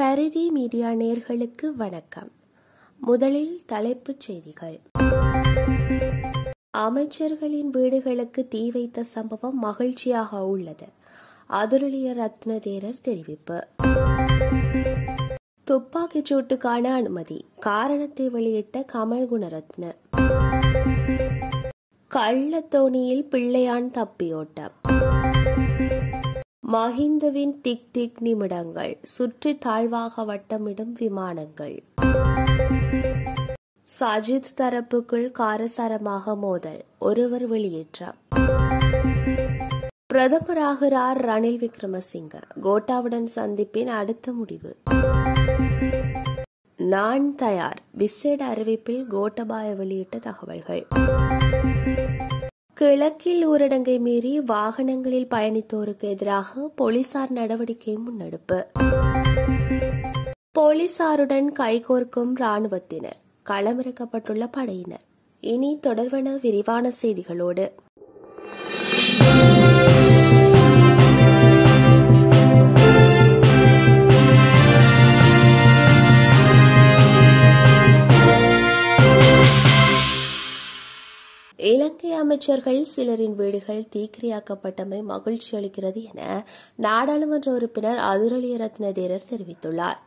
பரிதி media நேர்களுக்கு வணக்கம் முதலில் தலைப்புச் செய்திகள் அமைச்சர்களின் வீடுகளுக்கு தீ வைத்த சம்பவம் மகிழ்ச்சியாக உள்ளது அதுரலிய ரத்ன தேரர் தெரிவிப்பு துப்பாக்கிச் சூட்டுக்கான அனுமதி காரணத்தை வெளியிட்ட கமல் குணரத்ன கள்ளத்தோணியில் பிள்ளையான் தப்பியோட்டம் மஹிந்தவின் திக் திக் நிமிடங்கள் சுற்றி தாழ்வாக வட்டமிடும் விமானங்கள் சஜித் தரப்புக்குள் காரசாரமாக மோதல் ஒருவர் வெளியேற்றம் பிரதமராகிறார் ரணில் விக்ரமசிங்க கோட்டாவுடன் சந்திப்பின் அடுத்த முடிவு நான் தயார் விசேட அறிவிப்பில் கோட்டபாய வெளியிட்ட தகவல்கள் கிழக்கில் ஊரடங்கை மீறி வாகனங்களில் பயணித்தோருக்கு எதிராக போலீசார் நடவடிக்கை முன்னெடுப்பு போலீசாருடன் கைகோர்க்கும் ராணுவத்தினர் களமிறக்கப்பட்டுள்ள படையினர் இனி தொடர்வன விரிவான செய்திகளோடு இலங்கை அமைச்சர்கள் சிலரின் வீடுகள் தீக்கிரையாக்கப்பட்டமை மகிழ்ச்சி அளிக்கிறது என நாடாளுமன்ற உறுப்பினர் அதுரலிய ரத்னதேரர் தெரிவித்துள்ளார்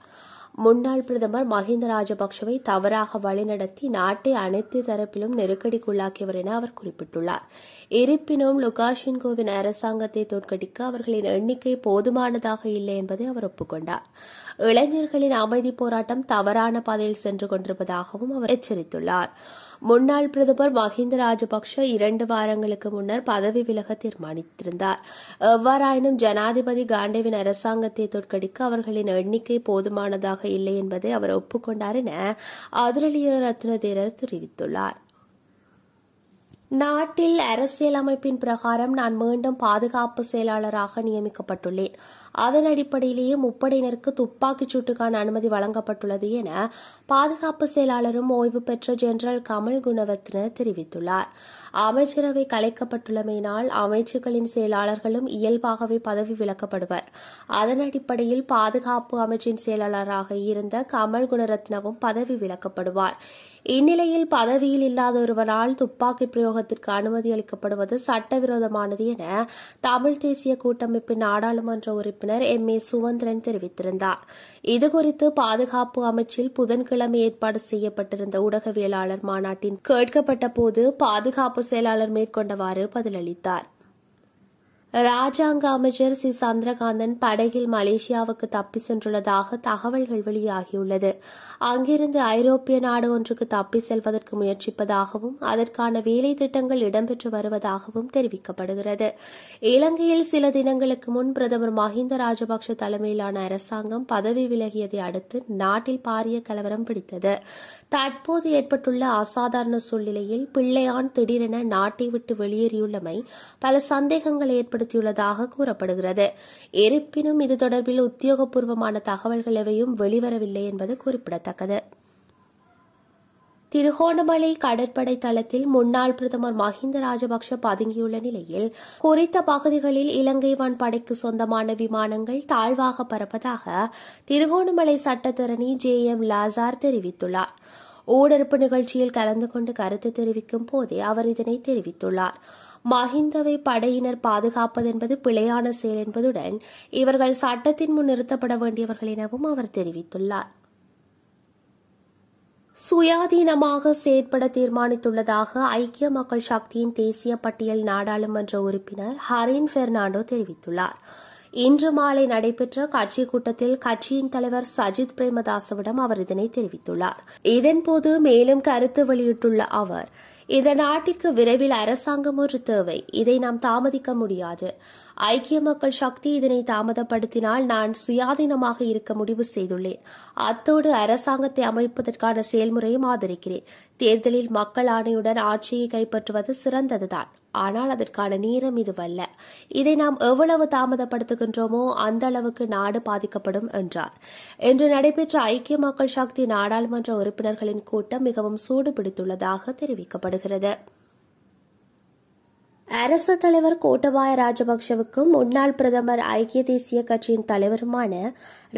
முன்னாள் பிரதமர் மஹிந்த ராஜபக்சவை தவறாக வழிநடத்தி நாட்டை அனைத்து தரப்பிலும் நெருக்கடிக்குள்ளாக்கியவர் என அவர் குறிப்பிட்டுள்ளார் இருப்பினும் லுகாஷின்கோவின் அரசாங்கத்தை தோற்கடிக்க அவர்களின் எண்ணிக்கை போதுமானதாக இல்லை என்பதை அவர் ஒப்புக்கொண்டார் இளைஞர்களின் அமைதி போராட்டம் தவறான பாதையில் சென்று கொண்டிருப்பதாகவும் அவர் எச்சரித்துள்ளார் முன்னாள் பிரதமர் மஹிந்த ராஜபக்ஷ இரண்டு வாரங்களுக்கு முன்னர் பதவி விலக தீர்மானித்திருந்தார் எவ்வாறாயினும் ஜனாதிபதி காண்டேவின் அரசாங்கத்தை தோற்கடிக்க அவர்களின் எண்ணிக்கை போதுமானதாக இல்லை என்பதை அவர் ஒப்புக்கொண்டார் என அதிரலிய ரத்னதேரர் தெரிவித்துள்ளார் நாட்டில் அரசியல் அமைப்பின் பிரகாரம் நான் மீண்டும் பாதுகாப்பு செயலாளராக நியமிக்கப்பட்டுள்ளேன் அதன் அடிப்படையிலேயே முப்படையினருக்கு துப்பாக்கிச் சூட்டுக்கான அனுமதி வழங்கப்பட்டுள்ளது என பாதுகாப்பு செயலாளரும் ஓய்வு பெற்ற ஜெனரல் கமல் குணவத்ன தெரிவித்துள்ளார் அமைச்சரவை கலைக்கப்பட்டுள்ளமையினால் அமைச்சுகளின் செயலாளர்களும் இயல்பாகவே பதவி விலக்கப்படுவர் அதன் அடிப்படையில் பாதுகாப்பு அமைச்சின் செயலாளராக இருந்த கமல் குணரத்னவும் பதவி விலக்கப்படுவார் இந்நிலையில் பதவியில் இல்லாத ஒருவரால் துப்பாக்கி பிரயோகத்திற்கு அனுமதி அளிக்கப்படுவது சட்டவிரோதமானது என தமிழ் தேசிய கூட்டமைப்பின் நாடாளுமன்ற உறுப்பினர் உறுப்பினர் எம் ஏ சுவந்திரன் தெரிவித்திருந்தார் இதுகுறித்து பாதுகாப்பு அமைச்சில் புதன்கிழமை ஏற்பாடு செய்யப்பட்டிருந்த ஊடகவியலாளர் மாநாட்டின் கேட்கப்பட்ட போது பாதுகாப்பு செயலாளர் மேற்கொண்டவாறு பதிலளித்தார் ராஜாங்க அமைச்சர் சி சந்திரகாந்தன் படகில் மலேசியாவுக்கு தப்பி சென்றுள்ளதாக தகவல்கள் வெளியாகியுள்ளது அங்கிருந்து ஐரோப்பிய நாடு ஒன்றுக்கு தப்பி செல்வதற்கு முயற்சிப்பதாகவும் அதற்கான வேலை திட்டங்கள் இடம்பெற்று வருவதாகவும் தெரிவிக்கப்படுகிறது இலங்கையில் சில தினங்களுக்கு முன் பிரதமர் மஹிந்த ராஜபக்ஷ தலைமையிலான அரசாங்கம் பதவி விலகியதை அடுத்து நாட்டில் பாரிய கலவரம் பிடித்தது தற்போது ஏற்பட்டுள்ள அசாதாரண சூழ்நிலையில் பிள்ளையான் திடீரென நாட்டை விட்டு வெளியேறியுள்ளமை பல சந்தேகங்களை ஏற்படுத்தியுள்ளதாக கூறப்படுகிறது இருப்பினும் இது தொடர்பில் உத்தியோகபூர்வமான தகவல்கள் எவையும் வெளிவரவில்லை என்பது குறிப்பிடத்தக்கது திருகோணமலை கடற்படை தளத்தில் முன்னாள் பிரதமர் மஹிந்த ராஜபக்ஷ பதுங்கியுள்ள நிலையில் குறித்த பகுதிகளில் இலங்கை படைக்கு சொந்தமான விமானங்கள் தாழ்வாக பறப்பதாக திருகோணமலை சட்டத்தரணி ஜே எம் லாசார் தெரிவித்துள்ளார் ஊடறுப்பு நிகழ்ச்சியில் கலந்து கொண்டு கருத்து தெரிவிக்கும் போதே அவர் இதனை தெரிவித்துள்ளார் மஹிந்தவை படையினர் பாதுகாப்பது என்பது பிழையான செயல் என்பதுடன் இவர்கள் சட்டத்தின் முன் நிறுத்தப்பட வேண்டியவர்கள் எனவும் அவர் தெரிவித்துள்ளார் சுயாதீனமாக செயற்பட தீர்மானித்துள்ளதாக ஐக்கிய மக்கள் சக்தியின் தேசிய பட்டியல் நாடாளுமன்ற உறுப்பினர் ஹரின் பெர்னாண்டோ தெரிவித்துள்ளார் இன்று மாலை நடைபெற்ற கட்சி கூட்டத்தில் கட்சியின் தலைவர் சஜித் பிரேமதாசவிடம் அவர் இதனை தெரிவித்துள்ளார் இதன்போது மேலும் கருத்து வெளியிட்டுள்ள அவர் இந்த நாட்டிற்கு விரைவில் அரசாங்கம் ஒரு தேவை இதை நாம் தாமதிக்க முடியாது ஐக்கிய மக்கள் சக்தி இதனை தாமதப்படுத்தினால் நான் சுயாதீனமாக இருக்க முடிவு செய்துள்ளேன் அத்தோடு அரசாங்கத்தை அமைப்பதற்கான செயல்முறையும் ஆதரிக்கிறேன் தேர்தலில் மக்கள் ஆணையுடன் ஆட்சியை கைப்பற்றுவது சிறந்ததுதான் ஆனால் அதற்கான நேரம் இதுவல்ல இதை நாம் எவ்வளவு தாமதப்படுத்துகின்றோமோ அந்த அளவுக்கு நாடு பாதிக்கப்படும் என்றார் இன்று நடைபெற்ற ஐக்கிய மக்கள் சக்தி நாடாளுமன்ற உறுப்பினர்களின் கூட்டம் மிகவும் சூடு பிடித்துள்ளதாக தெரிவிக்கப்படுகிறது அரச தலைவர் கோட்டபாய ராஜபக்சவுக்கும் முன்னாள் பிரதமர் ஐக்கிய தேசிய கட்சியின் தலைவருமான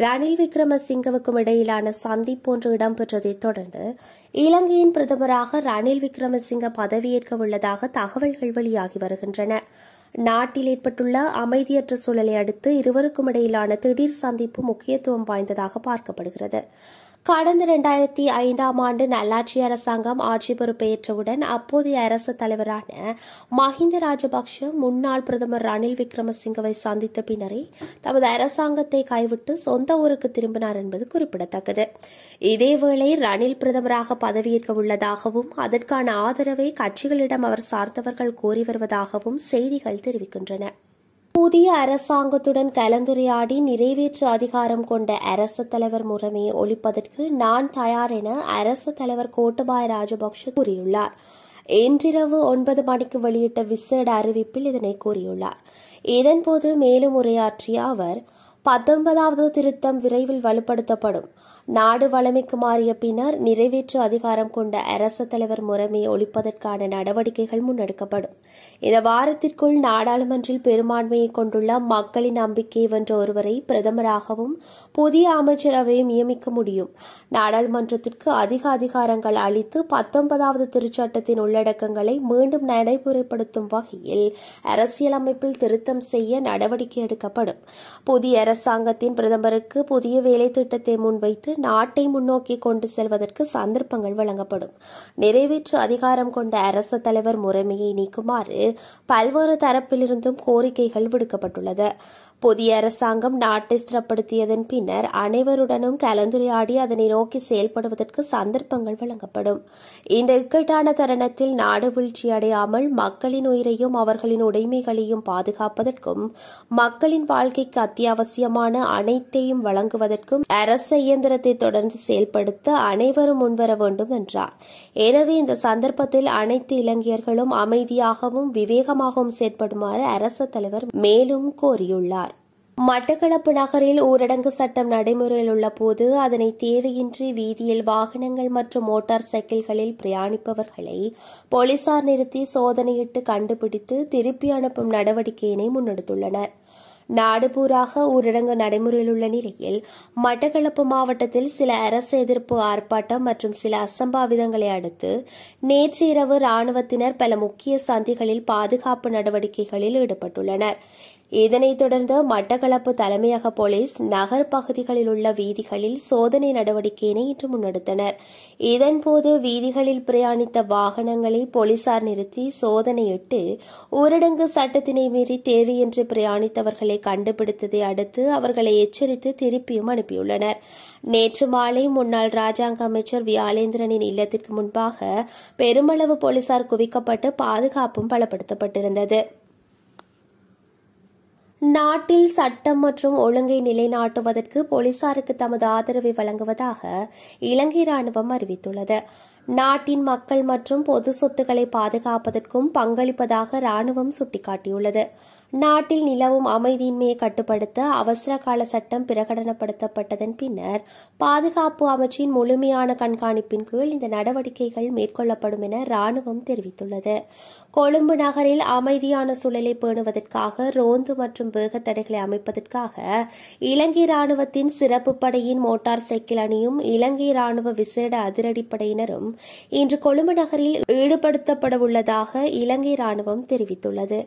ரணில் விக்ரமசிங்கவுக்கும் இடையிலான சந்திப்பு ஒன்று இடம்பெற்றதைத் தொடர்ந்து இலங்கையின் பிரதமராக ரணில் விக்ரமசிங்க பதவியேற்க உள்ளதாக தகவல்கள் வெளியாகி வருகின்றன நாட்டில் ஏற்பட்டுள்ள அமைதியற்ற சூழலை அடுத்து இருவருக்கும் இடையிலான திடீர் சந்திப்பு முக்கியத்துவம் வாய்ந்ததாக பார்க்கப்படுகிறது கடந்த இரண்டாயிரத்தி ஐந்தாம் ஆண்டு நல்லாட்சி அரசாங்கம் ஆட்சி பொறுப்பேற்றவுடன் அப்போதைய அரசு தலைவரான மஹிந்த ராஜபக்ஷ முன்னாள் பிரதமர் ரணில் விக்ரமசிங்கவை சந்தித்த பின்னரே தமது அரசாங்கத்தை கைவிட்டு சொந்த ஊருக்கு திரும்பினார் என்பது குறிப்பிடத்தக்கது இதேவேளை ரணில் பிரதமராக பதவியேற்க உள்ளதாகவும் அதற்கான ஆதரவை கட்சிகளிடம் அவர் சார்ந்தவர்கள் கோரி வருவதாகவும் செய்திகள் தெரிவிக்கின்றன புதிய அரசாங்கத்துடன் கலந்துரையாடி நிறைவேற்று அதிகாரம் கொண்ட அரசு தலைவர் முறைமையை ஒழிப்பதற்கு நான் தயார் என அரசு தலைவர் கோட்டபாய ராஜபக்ஷ கூறியுள்ளார் இன்றிரவு ஒன்பது மணிக்கு வெளியிட்ட விசேட அறிவிப்பில் இதனை கூறியுள்ளார் இதன்போது மேலும் உரையாற்றிய அவர் பத்தொன்பதாவது திருத்தம் விரைவில் வலுப்படுத்தப்படும் நாடு வளமைக்கு மாறிய பின்னர் நிறைவேற்று அதிகாரம் கொண்ட அரச தலைவர் முறைமையை ஒழிப்பதற்கான நடவடிக்கைகள் முன்னெடுக்கப்படும் இந்த வாரத்திற்குள் நாடாளுமன்றில் பெரும்பான்மையை கொண்டுள்ள மக்களின் நம்பிக்கை வென்ற ஒருவரை பிரதமராகவும் புதிய அமைச்சரவையும் நியமிக்க முடியும் நாடாளுமன்றத்திற்கு அதிக அதிகாரங்கள் அளித்து பத்தொன்பதாவது திருச்சட்டத்தின் உள்ளடக்கங்களை மீண்டும் நடைமுறைப்படுத்தும் வகையில் அரசியலமைப்பில் திருத்தம் செய்ய நடவடிக்கை எடுக்கப்படும் புதிய அரசாங்கத்தின் பிரதமருக்கு புதிய வேலை திட்டத்தை முன்வைத்து நாட்டை முன்னோக்கி கொண்டு செல்வதற்கு சந்தர்ப்பங்கள் வழங்கப்படும் நிறைவேற்று அதிகாரம் கொண்ட அரசு தலைவர் முறைமையை நீக்குமாறு பல்வேறு தரப்பிலிருந்தும் கோரிக்கைகள் விடுக்கப்பட்டுள்ளது புதிய அரசாங்கம் நாட்டை ஸ்திரப்படுத்தியதன் பின்னர் அனைவருடனும் கலந்துரையாடி அதனை நோக்கி செயல்படுவதற்கு சந்தர்ப்பங்கள் வழங்கப்படும் இந்த இக்கட்டான தருணத்தில் நாடு வீழ்ச்சியடையாமல் மக்களின் உயிரையும் அவர்களின் உடைமைகளையும் பாதுகாப்பதற்கும் மக்களின் வாழ்க்கைக்கு அத்தியாவசியமான அனைத்தையும் வழங்குவதற்கும் அரச இயந்திரத்தை தொடர்ந்து செயல்படுத்த அனைவரும் முன்வர வேண்டும் என்றார் எனவே இந்த சந்தர்ப்பத்தில் அனைத்து இலங்கையர்களும் அமைதியாகவும் விவேகமாகவும் செயற்படுமாறு அரச தலைவர் மேலும் கோரியுள்ளார் மட்டக்களப்பு நகரில் ஊரடங்கு சட்டம் நடைமுறையில் உள்ள போது அதனை தேவையின்றி வீதியில் வாகனங்கள் மற்றும் மோட்டார் சைக்கிள்களில் பிரயாணிப்பவர்களை போலீசார் நிறுத்தி சோதனையிட்டு கண்டுபிடித்து திருப்பி அனுப்பும் நடவடிக்கையினை முன்னெடுத்துள்ளனர் நாடுபூராக ஊரடங்கு நடைமுறையில் உள்ள நிலையில் மட்டக்களப்பு மாவட்டத்தில் சில அரசு எதிர்ப்பு ஆர்ப்பாட்டம் மற்றும் சில அசம்பாவிதங்களை அடுத்து நேற்று இரவு ராணுவத்தினர் பல முக்கிய சந்திகளில் பாதுகாப்பு நடவடிக்கைகளில் ஈடுபட்டுள்ளனர் இதனைத் தொடர்ந்து மட்டக்களப்பு தலைமையக போலீஸ் நகர் பகுதிகளில் உள்ள வீதிகளில் சோதனை நடவடிக்கையினை இன்று முன்னெடுத்தனர் இதன்போது வீதிகளில் பிரயாணித்த வாகனங்களை போலீசார் நிறுத்தி சோதனையிட்டு ஊரடங்கு சட்டத்தினை மீறி தேவையின்றி பிரயாணித்தவர்களை கண்டுபிடித்ததை அடுத்து அவர்களை எச்சரித்து திருப்பியும் அனுப்பியுள்ளனர் நேற்று மாலை முன்னாள் ராஜாங்க அமைச்சர் வியாலேந்திரனின் இல்லத்திற்கு முன்பாக பெருமளவு போலீசார் குவிக்கப்பட்டு பாதுகாப்பும் பலப்படுத்தப்பட்டிருந்தது நாட்டில் சட்டம் மற்றும் ஒழுங்கை நிலைநாட்டுவதற்கு போலீசாருக்கு தமது ஆதரவை வழங்குவதாக இலங்கை ராணுவம் அறிவித்துள்ளது நாட்டின் மக்கள் மற்றும் பொது சொத்துக்களை பாதுகாப்பதற்கும் பங்களிப்பதாக ராணுவம் சுட்டிக்காட்டியுள்ளது நாட்டில் நிலவும் அமைதியின்மையை கட்டுப்படுத்த அவசர கால சட்டம் பிரகடனப்படுத்தப்பட்டதன் பின்னர் பாதுகாப்பு அமைச்சின் முழுமையான கண்காணிப்பின் கீழ் இந்த நடவடிக்கைகள் மேற்கொள்ளப்படும் என ராணுவம் தெரிவித்துள்ளது கொழும்பு நகரில் அமைதியான சூழலை பேணுவதற்காக ரோந்து மற்றும் வேகத்தடைகளை அமைப்பதற்காக இலங்கை ராணுவத்தின் சிறப்பு படையின் மோட்டார் சைக்கிள் அணியும் இலங்கை ராணுவ விசேட அதிரடிப்படையினரும் இன்று கொழும்பு நகரில் ஈடுபடுத்தப்படவுள்ளதாக இலங்கை ராணுவம் தெரிவித்துள்ளது